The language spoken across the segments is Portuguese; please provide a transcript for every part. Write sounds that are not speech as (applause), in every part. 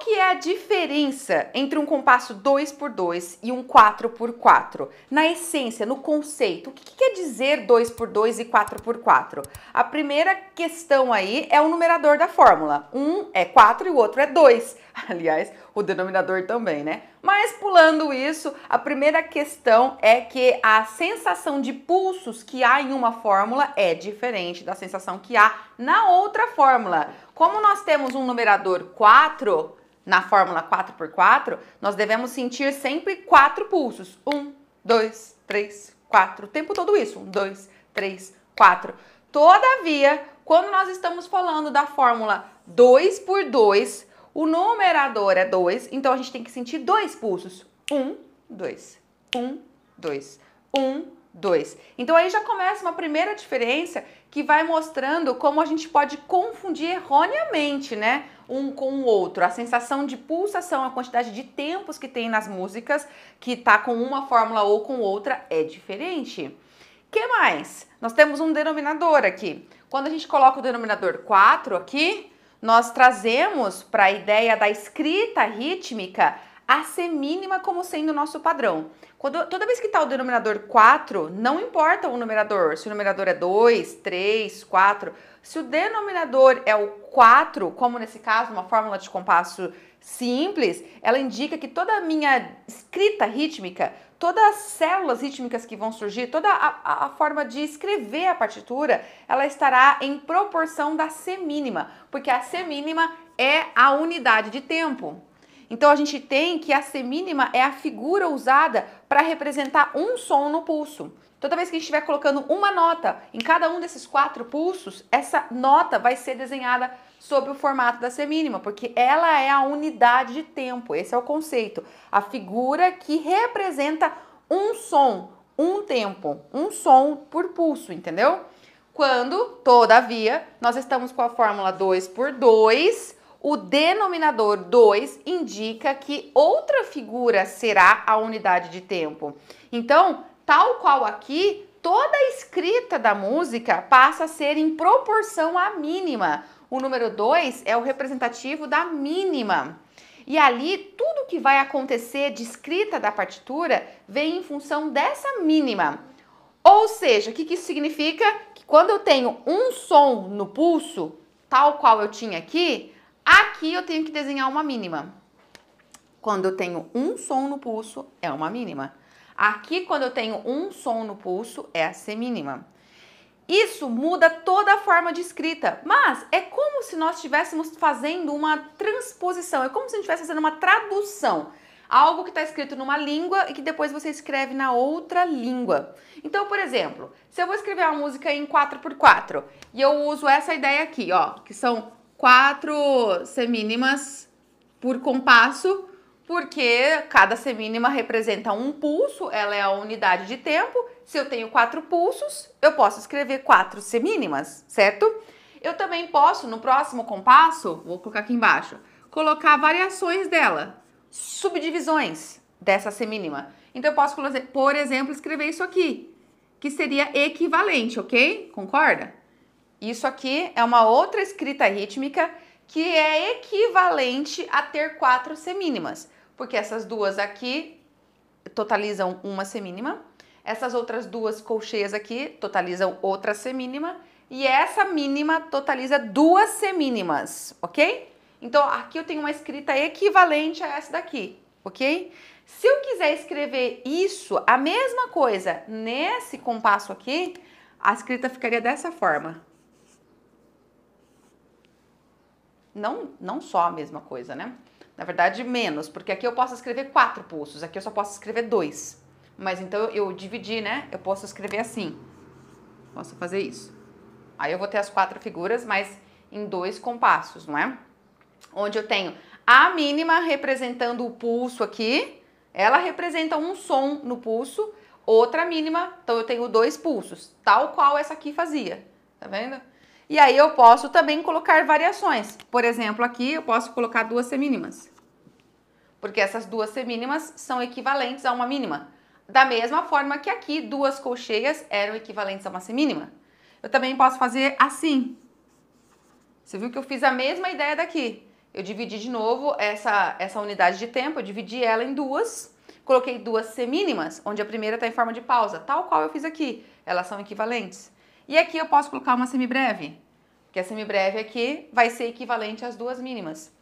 que é a diferença entre um compasso 2x2 e um 4x4? Na essência, no conceito, o que, que quer dizer 2x2 e 4x4? A primeira questão aí é o numerador da fórmula. Um é 4 e o outro é 2. (laughs) Aliás, o denominador também, né? Mas pulando isso, a primeira questão é que a sensação de pulsos que há em uma fórmula é diferente da sensação que há na outra fórmula. Como nós temos um numerador 4, na fórmula 4x4, nós devemos sentir sempre quatro pulsos. Um, dois, três, quatro. O tempo todo isso. Um, dois, três, quatro. Todavia, quando nós estamos falando da fórmula 2 por 2, o numerador é 2, então a gente tem que sentir dois pulsos. Um, dois, um, dois, um, 2. Então aí já começa uma primeira diferença que vai mostrando como a gente pode confundir erroneamente, né, um com o outro. A sensação de pulsação, a quantidade de tempos que tem nas músicas que tá com uma fórmula ou com outra é diferente. Que mais? Nós temos um denominador aqui. Quando a gente coloca o denominador 4 aqui, nós trazemos para a ideia da escrita rítmica a semínima mínima como sendo o nosso padrão. Quando, toda vez que está o denominador 4, não importa o numerador, se o numerador é 2, 3, 4. Se o denominador é o 4, como nesse caso, uma fórmula de compasso simples, ela indica que toda a minha escrita rítmica, todas as células rítmicas que vão surgir, toda a, a forma de escrever a partitura, ela estará em proporção da C mínima, porque a C mínima é a unidade de tempo. Então a gente tem que a semínima é a figura usada para representar um som no pulso. Toda vez que a gente estiver colocando uma nota em cada um desses quatro pulsos, essa nota vai ser desenhada sobre o formato da semínima, porque ela é a unidade de tempo, esse é o conceito. A figura que representa um som, um tempo, um som por pulso, entendeu? Quando, todavia, nós estamos com a fórmula 2 por 2, o denominador 2 indica que outra figura será a unidade de tempo. Então, tal qual aqui, toda a escrita da música passa a ser em proporção à mínima. O número 2 é o representativo da mínima. E ali, tudo que vai acontecer de escrita da partitura vem em função dessa mínima. Ou seja, o que, que isso significa? Que quando eu tenho um som no pulso, tal qual eu tinha aqui, Aqui eu tenho que desenhar uma mínima. Quando eu tenho um som no pulso, é uma mínima. Aqui, quando eu tenho um som no pulso, é a semínima. Isso muda toda a forma de escrita, mas é como se nós estivéssemos fazendo uma transposição, é como se a gente estivesse fazendo uma tradução. Algo que está escrito numa língua e que depois você escreve na outra língua. Então, por exemplo, se eu vou escrever uma música em 4x4 e eu uso essa ideia aqui, ó, que são quatro semínimas por compasso, porque cada semínima representa um pulso, ela é a unidade de tempo. Se eu tenho quatro pulsos, eu posso escrever quatro semínimas, certo? Eu também posso, no próximo compasso, vou colocar aqui embaixo, colocar variações dela, subdivisões dessa semínima. Então, eu posso, por exemplo, escrever isso aqui, que seria equivalente, ok? Concorda? Isso aqui é uma outra escrita rítmica que é equivalente a ter quatro semínimas, porque essas duas aqui totalizam uma semínima, essas outras duas colcheias aqui totalizam outra semínima e essa mínima totaliza duas semínimas, ok? Então aqui eu tenho uma escrita equivalente a essa daqui, ok? Se eu quiser escrever isso, a mesma coisa, nesse compasso aqui, a escrita ficaria dessa forma. não, não só a mesma coisa, né? Na verdade, menos, porque aqui eu posso escrever quatro pulsos, aqui eu só posso escrever dois. Mas então eu dividi, né? Eu posso escrever assim. Posso fazer isso. Aí eu vou ter as quatro figuras, mas em dois compassos, não é? Onde eu tenho a mínima representando o pulso aqui, ela representa um som no pulso, outra mínima, então eu tenho dois pulsos, tal qual essa aqui fazia, tá vendo? E aí eu posso também colocar variações. Por exemplo, aqui eu posso colocar duas semínimas. Porque essas duas semínimas são equivalentes a uma mínima. Da mesma forma que aqui duas colcheias eram equivalentes a uma semínima. Eu também posso fazer assim. Você viu que eu fiz a mesma ideia daqui. Eu dividi de novo essa, essa unidade de tempo, eu dividi ela em duas, coloquei duas semínimas, onde a primeira está em forma de pausa, tal qual eu fiz aqui. Elas são equivalentes. E aqui eu posso colocar uma semibreve, que a semibreve aqui vai ser equivalente às duas mínimas.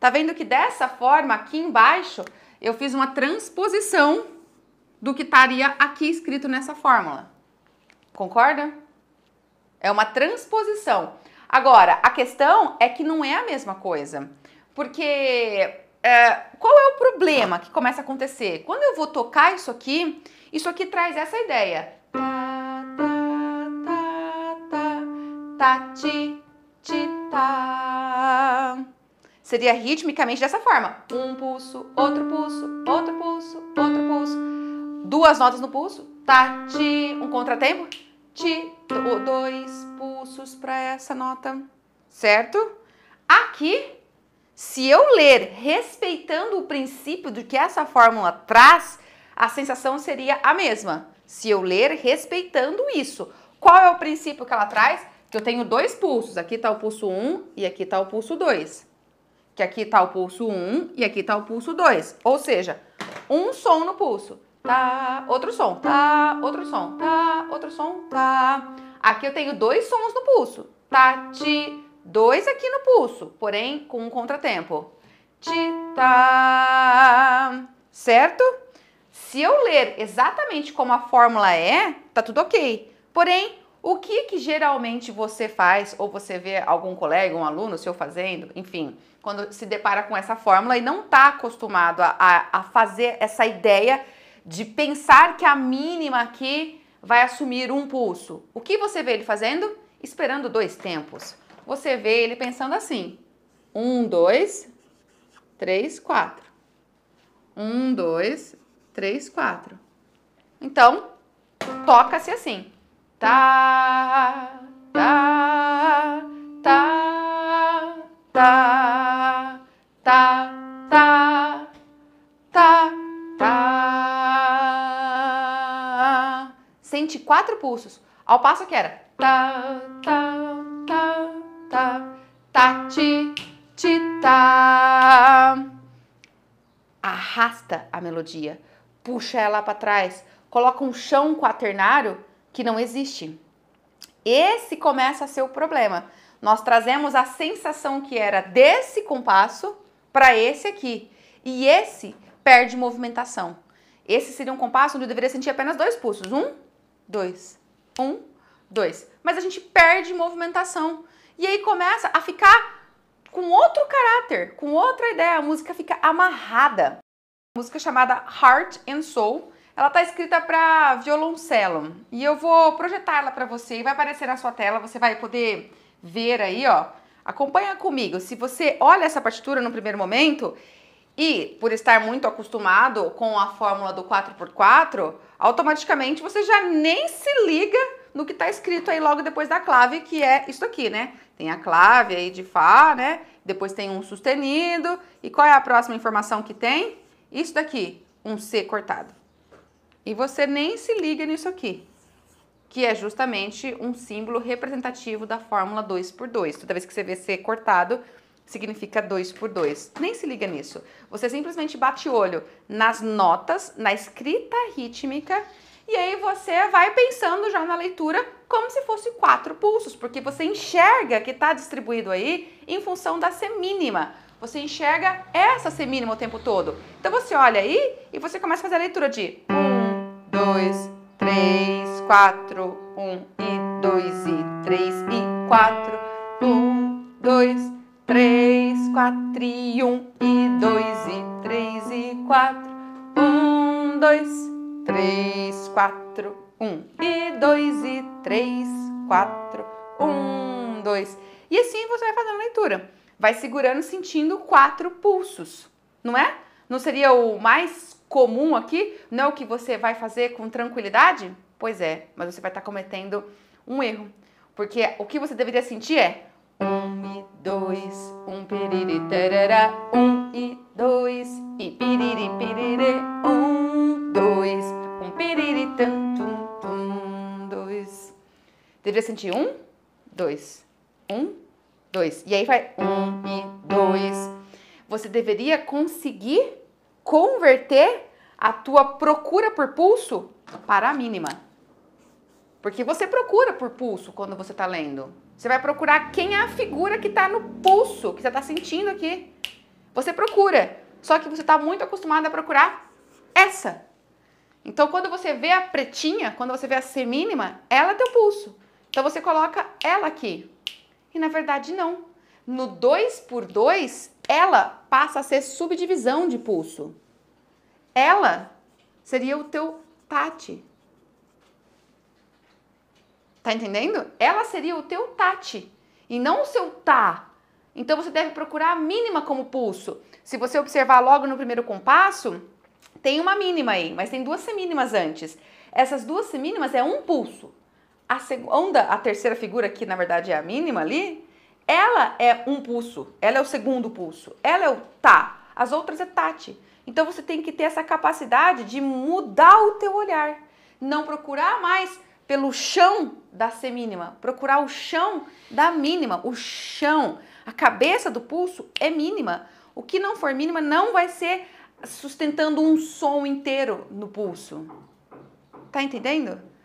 Tá vendo que dessa forma, aqui embaixo, eu fiz uma transposição do que estaria aqui escrito nessa fórmula. Concorda? É uma transposição. Agora, a questão é que não é a mesma coisa. Porque é, qual é o problema que começa a acontecer? Quando eu vou tocar isso aqui, isso aqui traz essa ideia. ta, ti, ti, ta. Seria ritmicamente dessa forma. Um pulso, outro pulso, outro pulso, outro pulso. Duas notas no pulso. Ta, tá, ti. Um contratempo. Ti. Dois pulsos para essa nota. Certo? Aqui, se eu ler respeitando o princípio do que essa fórmula traz, a sensação seria a mesma. Se eu ler respeitando isso. Qual é o princípio que ela traz? que eu tenho dois pulsos. Aqui está o pulso 1 e aqui está o pulso 2. Que aqui está o pulso 1 e aqui está o pulso 2. Ou seja, um som no pulso. Tá, outro som, tá, outro som, tá, outro som, tá. Aqui eu tenho dois sons no pulso. Tá, ti, dois aqui no pulso, porém com um contratempo. Ti, tá. Certo? Se eu ler exatamente como a fórmula é, tá tudo ok. Porém, o que que geralmente você faz ou você vê algum colega, um aluno seu fazendo, enfim, quando se depara com essa fórmula e não está acostumado a, a, a fazer essa ideia de pensar que a mínima aqui vai assumir um pulso. O que você vê ele fazendo? Esperando dois tempos. Você vê ele pensando assim: um, dois, três, quatro. Um, dois, três, quatro. Então, toca-se assim tá, tá, tá, tá, tá, tá, tá, tá. Sente quatro pulsos, ao passo que era tá, tá, tá, tá, tá, ti, ti, tá. Arrasta a melodia, puxa ela para trás, coloca um chão quaternário que não existe. Esse começa a ser o problema. Nós trazemos a sensação que era desse compasso para esse aqui. E esse perde movimentação. Esse seria um compasso onde eu deveria sentir apenas dois pulsos. Um, dois. Um, dois. Mas a gente perde movimentação. E aí começa a ficar com outro caráter, com outra ideia. A música fica amarrada. A música chamada Heart and Soul, ela está escrita para violoncelo e eu vou projetá-la para você e vai aparecer na sua tela, você vai poder ver aí, ó. Acompanha comigo. Se você olha essa partitura no primeiro momento e por estar muito acostumado com a fórmula do 4x4, automaticamente você já nem se liga no que está escrito aí logo depois da clave, que é isso aqui, né? Tem a clave aí de Fá, né? Depois tem um sustenido. E qual é a próxima informação que tem? Isso daqui, um C cortado. E você nem se liga nisso aqui, que é justamente um símbolo representativo da fórmula 2 por 2. Toda vez que você vê ser cortado, significa 2 por 2. Nem se liga nisso. Você simplesmente bate olho nas notas, na escrita rítmica, e aí você vai pensando já na leitura como se fosse quatro pulsos, porque você enxerga que está distribuído aí em função da semínima. Você enxerga essa semínima o tempo todo. Então você olha aí e você começa a fazer a leitura de dois, três, quatro, um e dois e três e quatro, um, dois, três, quatro e um e dois e três e quatro, um, dois, três, quatro, um e dois e três, quatro, um, dois. E assim você vai fazendo a leitura. Vai segurando, sentindo quatro pulsos, não é? Não seria o mais comum aqui? Não é o que você vai fazer com tranquilidade? Pois é, mas você vai estar cometendo um erro. Porque o que você deveria sentir é um e dois, um piriri tarará, um e dois, e piriri piriri, um, dois, um piriri tum tum tum, dois. Deveria sentir um, dois, um, dois. E aí vai um e dois, você deveria conseguir converter a tua procura por pulso para a mínima. Porque você procura por pulso quando você está lendo. Você vai procurar quem é a figura que está no pulso, que você está sentindo aqui. Você procura. Só que você está muito acostumado a procurar essa. Então, quando você vê a pretinha, quando você vê a semínima, ela é teu pulso. Então, você coloca ela aqui. E, na verdade, não. No 2 por 2 ela passa a ser subdivisão de pulso. Ela seria o teu tate. Tá entendendo? Ela seria o teu tate e não o seu tá. Então você deve procurar a mínima como pulso. Se você observar logo no primeiro compasso, tem uma mínima aí, mas tem duas semínimas antes. Essas duas semínimas é um pulso. A segunda, a terceira figura, que na verdade é a mínima ali, ela é um pulso, ela é o segundo pulso, ela é o tá, as outras é tati. Então você tem que ter essa capacidade de mudar o teu olhar, não procurar mais pelo chão da semínima, procurar o chão da mínima, o chão, a cabeça do pulso é mínima. O que não for mínima não vai ser sustentando um som inteiro no pulso. Tá entendendo?